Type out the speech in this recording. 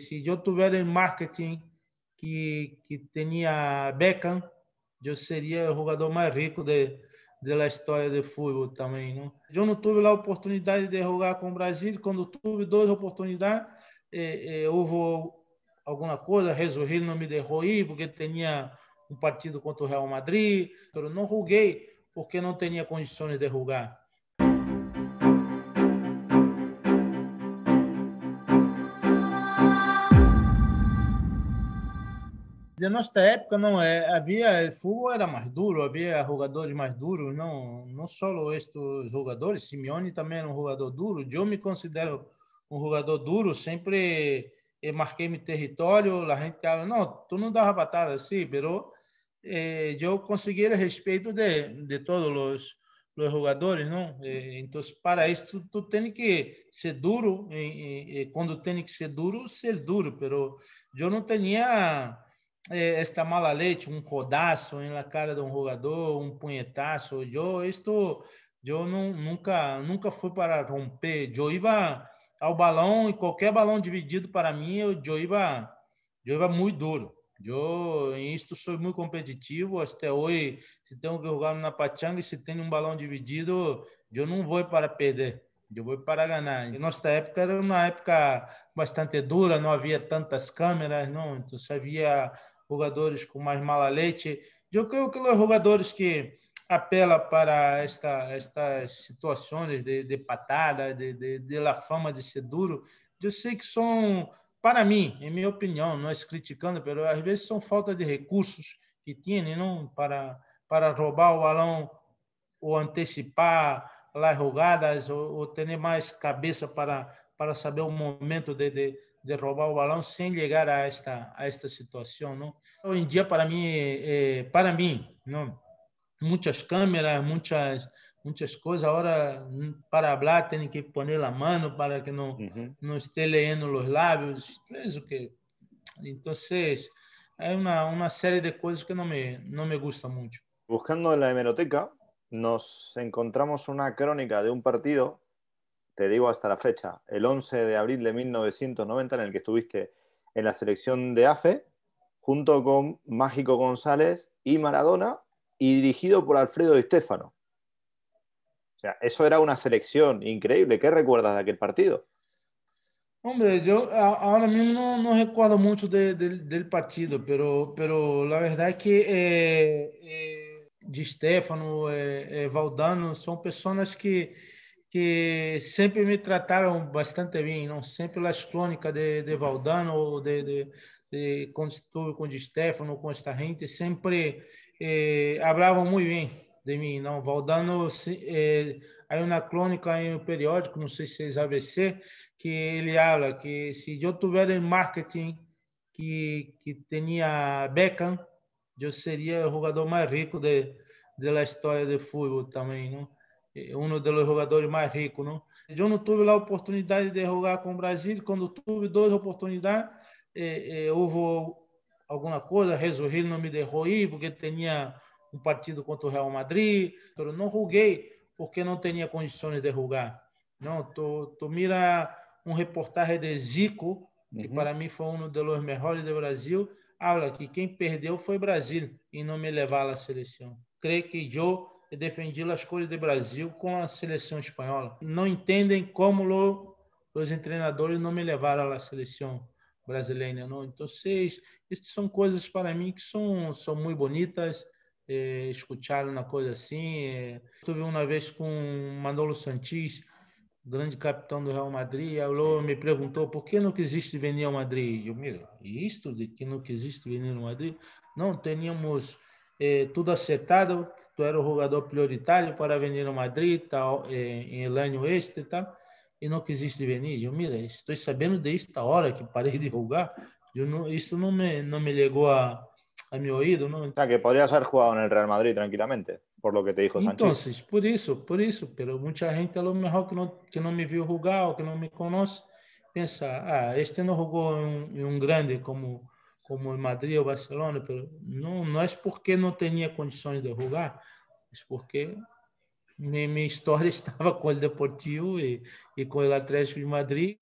Se eu tivesse el marketing que, que tinha Beckham, eu seria o jogador mais rico de, da história de futebol também. Não, Eu não tive a oportunidade de jogar com o Brasil. Quando tive duas oportunidades, eh, eh, houve alguma coisa, resolvi, não me deixou porque tinha um partido contra o Real Madrid. Eu não joguei porque não tinha condições de jogar. da nossa época não é havia o eh, futebol era mais duro havia jogadores mais duros não não só estes jogadores Simeone também era um jogador duro eu me considero um jogador duro sempre eh, marquei meu território a gente fala não tu não dá patada assim, pero eh, eu consegui o respeito de de todos os os jogadores, não? Eh, então, para isso, tu, tu tem que ser duro, e, e, e, quando tem que ser duro, ser duro, pero eu não tinha é, esta mala leite, um codaço na cara de um jogador, um punhetaço. Eu, isto, eu não, nunca, nunca fui para romper. Eu ia ao balão e qualquer balão dividido para mim, eu, eu, ia, eu ia muito duro. Eu, isto, sou muito competitivo. Até hoje, se tenho que jogar na pachanga e se tem um balão dividido, eu não vou para perder. Eu vou para ganhar. E nossa época era uma época bastante dura, não havia tantas câmeras, não. Então, havia jogadores com mais mala leite. Eu creio que os jogadores é que apela para esta, estas situações de, de patada, de, de, de la fama de ser duro, eu sei que são, para mim, em minha opinião, não é criticando, mas às vezes são falta de recursos que tinham não para para roubar o balão ou antecipar as jogadas ou, ou ter mais cabeça para para saber o momento de, de de robar o balón sin llegar a esta a esta situação não em para mí, eh, para mim não muitas câmeras muitas muitas coisas agora mm, para hablar tienen que poner la mano para que no no esté esteja lendo labios, lábios isso que então é uma uma de cosas que no me não me gusta muito buscando la hemeroteca nos encontramos una crónica de un partido te digo hasta la fecha, el 11 de abril de 1990, en el que estuviste en la selección de AFE, junto con Mágico González y Maradona, y dirigido por Alfredo Di Stefano. O sea, eso era una selección increíble. ¿Qué recuerdas de aquel partido? Hombre, yo ahora mismo no, recuerdo mucho del partido, pero, pero la verdad es que eh, eh Di Stefano, eh, eh, Valdano, son personas que, que sempre me trataram bastante bem, não sempre as crônicas de, de Valdano ou de, de, de quando estive com o Stefano, com esta gente, sempre eh, falavam muito bem de mim, não, Valdano, eh, aí uma crônica em um periódico, não sei se vocês é ABC, que ele fala que se eu tivesse marketing que que tinha Beckham, eu seria o jogador mais rico de da história de futebol também, não? um dos jogadores mais ricos, não? Eu não tive a oportunidade de jogar com o Brasil, quando tive duas oportunidades, eh, eh, houve alguma coisa, resolvi não me deixou ir, porque tinha um partido contra o Real Madrid, eu não joguei porque não tinha condições de jogar. Não, tu, tu mira um reportagem de Zico, que uhum. para mim foi um dos melhores do Brasil, fala que quem perdeu foi Brasil e não me levar à seleção. Creio que eu e defendi as cores do Brasil com a seleção espanhola. Não entendem como lo, os treinadores não me levaram à seleção brasileira. Não? Então, vocês, isso são coisas para mim que são, são muito bonitas. escutaram é, escutar uma coisa assim. estou é. Estive uma vez com Manolo Santis, grande capitão do Real Madrid, falou, me perguntou por que não quisiste vir ao Madrid. Eu, mira, isto de que não quisiste vir ao Madrid? Não, tínhamos é, tudo acertado tu era o jogador prioritário para vir ao Madrid, tal, eh, em, el este, tal, e não quisiste vir. Eu, mira, estou sabendo desta hora que parei de jogar, eu não, isso não me, não me llegó a, a meu ouvido não O ah, que podrías ser jogado no Real Madrid tranquilamente, por lo que te dijo Sánchez. Entonces, por isso, por isso, pelo muita gente a lo mejor que não que não me viu jogar ou que não me conhece pensa, ah, este não jogou em um grande como como em Madrid ou Barcelona, não, não é porque não tinha condições de jogar, mas é porque minha, minha história estava com o Deportivo e, e com o Atlético de Madrid.